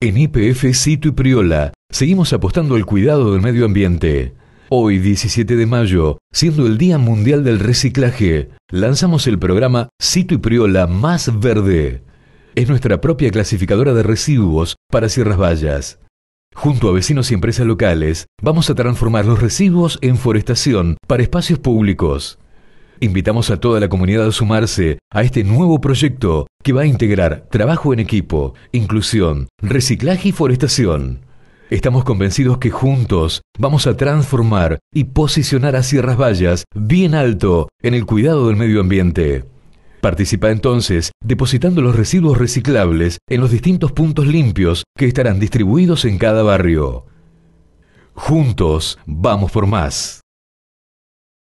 En IPF Cito y Priola seguimos apostando al cuidado del medio ambiente. Hoy, 17 de mayo, siendo el Día Mundial del Reciclaje, lanzamos el programa Cito y Priola Más Verde. Es nuestra propia clasificadora de residuos para Sierras Vallas. Junto a vecinos y empresas locales, vamos a transformar los residuos en forestación para espacios públicos. Invitamos a toda la comunidad a sumarse a este nuevo proyecto que va a integrar trabajo en equipo, inclusión, reciclaje y forestación. Estamos convencidos que juntos vamos a transformar y posicionar a Sierras Vallas bien alto en el cuidado del medio ambiente. Participa entonces depositando los residuos reciclables en los distintos puntos limpios que estarán distribuidos en cada barrio. Juntos vamos por más.